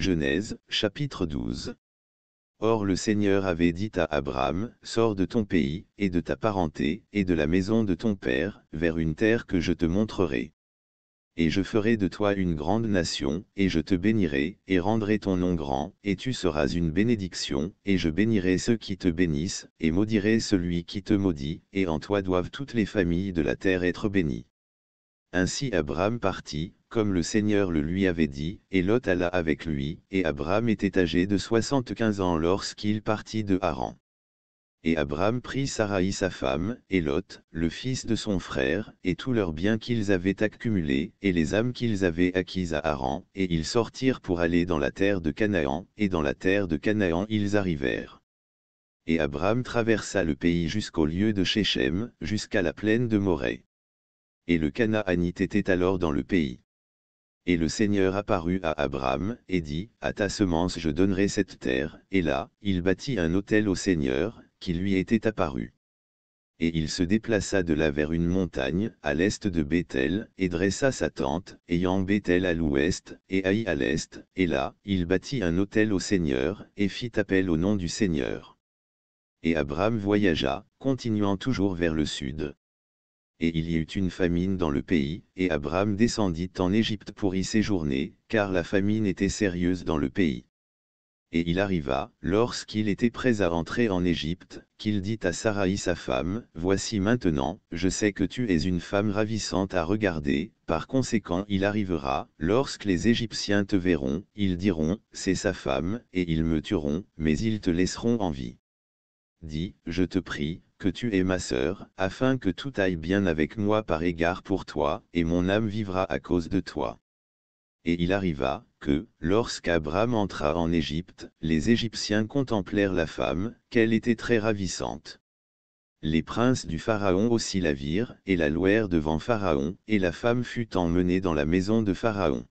Genèse, chapitre 12. Or le Seigneur avait dit à Abraham, Sors de ton pays, et de ta parenté, et de la maison de ton père, vers une terre que je te montrerai. Et je ferai de toi une grande nation, et je te bénirai, et rendrai ton nom grand, et tu seras une bénédiction, et je bénirai ceux qui te bénissent, et maudirai celui qui te maudit, et en toi doivent toutes les familles de la terre être bénies. Ainsi Abraham partit, comme le Seigneur le lui avait dit, et Lot alla avec lui, et Abraham était âgé de 75 ans lorsqu'il partit de Haran. Et Abraham prit Sarai sa femme, et Lot, le fils de son frère, et tous leurs biens qu'ils avaient accumulés, et les âmes qu'ils avaient acquises à Haran, et ils sortirent pour aller dans la terre de Canaan, et dans la terre de Canaan ils arrivèrent. Et Abraham traversa le pays jusqu'au lieu de Shechem, jusqu'à la plaine de Morée. Et le Canaanite était alors dans le pays. Et le Seigneur apparut à Abraham, et dit, À ta semence je donnerai cette terre, et là, il bâtit un hôtel au Seigneur, qui lui était apparu. Et il se déplaça de là vers une montagne, à l'est de Bethel, et dressa sa tente, ayant Bethel à l'ouest, et Haï à l'est, et là, il bâtit un hôtel au Seigneur, et fit appel au nom du Seigneur. Et Abraham voyagea, continuant toujours vers le sud, et il y eut une famine dans le pays, et Abraham descendit en Égypte pour y séjourner, car la famine était sérieuse dans le pays. Et il arriva, lorsqu'il était prêt à rentrer en Égypte, qu'il dit à Saraï sa femme, Voici maintenant, je sais que tu es une femme ravissante à regarder, par conséquent il arrivera, lorsque les Égyptiens te verront, ils diront, C'est sa femme, et ils me tueront, mais ils te laisseront en vie. Dis, je te prie, que tu es ma sœur, afin que tout aille bien avec moi par égard pour toi, et mon âme vivra à cause de toi. Et il arriva, que, lorsqu'Abraham entra en Égypte, les Égyptiens contemplèrent la femme, qu'elle était très ravissante. Les princes du Pharaon aussi la virent, et la louèrent devant Pharaon, et la femme fut emmenée dans la maison de Pharaon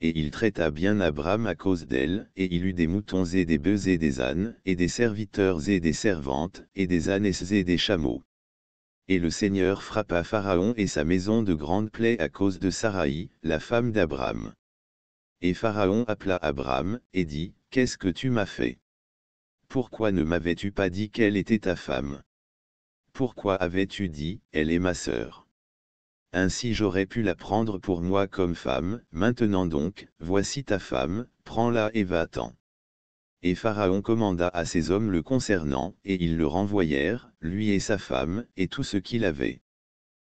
et il traita bien Abraham à cause d'elle, et il eut des moutons et des bœufs et des ânes, et des serviteurs et des servantes, et des ânes et des chameaux. Et le Seigneur frappa Pharaon et sa maison de grande plaie à cause de Saraï, la femme d'Abraham. Et Pharaon appela Abraham, et dit, Qu'est-ce que tu m'as fait Pourquoi ne m'avais-tu pas dit qu'elle était ta femme Pourquoi avais-tu dit, Elle est ma sœur ainsi j'aurais pu la prendre pour moi comme femme, maintenant donc, voici ta femme, prends-la et va-t'en. Et Pharaon commanda à ses hommes le concernant, et ils le renvoyèrent, lui et sa femme, et tout ce qu'il avait.